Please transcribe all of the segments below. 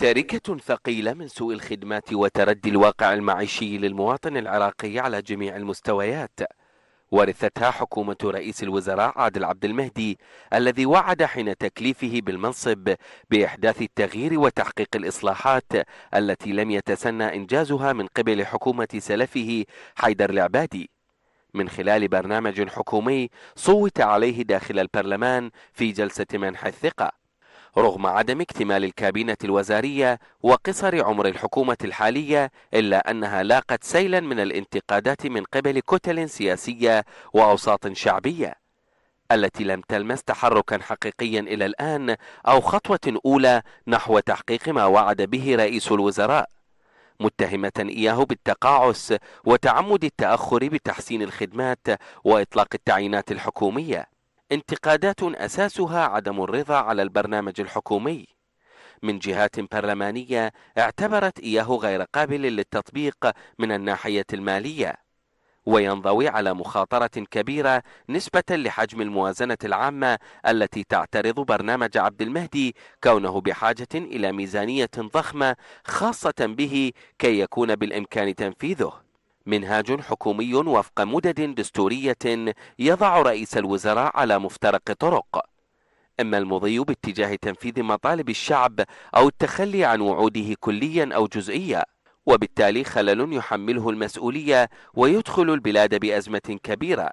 تركة ثقيلة من سوء الخدمات وتردي الواقع المعيشي للمواطن العراقي على جميع المستويات ورثتها حكومة رئيس الوزراء عادل عبد المهدي الذي وعد حين تكليفه بالمنصب بإحداث التغيير وتحقيق الإصلاحات التي لم يتسنى إنجازها من قبل حكومة سلفه حيدر العبادي من خلال برنامج حكومي صوت عليه داخل البرلمان في جلسة منح الثقة رغم عدم اكتمال الكابينة الوزارية وقصر عمر الحكومة الحالية إلا أنها لاقت سيلا من الانتقادات من قبل كتل سياسية وأوساط شعبية التي لم تلمس تحركا حقيقيا إلى الآن أو خطوة أولى نحو تحقيق ما وعد به رئيس الوزراء متهمة إياه بالتقاعس وتعمد التأخر بتحسين الخدمات وإطلاق التعيينات الحكومية انتقادات أساسها عدم الرضا على البرنامج الحكومي من جهات برلمانية اعتبرت إياه غير قابل للتطبيق من الناحية المالية وينضوي على مخاطرة كبيرة نسبة لحجم الموازنة العامة التي تعترض برنامج عبد المهدي كونه بحاجة إلى ميزانية ضخمة خاصة به كي يكون بالإمكان تنفيذه منهاج حكومي وفق مدد دستورية يضع رئيس الوزراء على مفترق طرق أما المضي باتجاه تنفيذ مطالب الشعب أو التخلي عن وعوده كليا أو جزئيا وبالتالي خلل يحمله المسؤولية ويدخل البلاد بأزمة كبيرة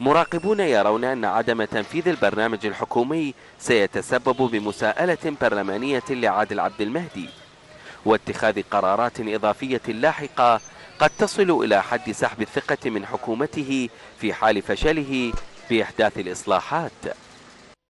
مراقبون يرون أن عدم تنفيذ البرنامج الحكومي سيتسبب بمساءلة برلمانية لعادل عبد المهدي واتخاذ قرارات إضافية لاحقة قد تصل إلى حد سحب الثقة من حكومته في حال فشله في إحداث الإصلاحات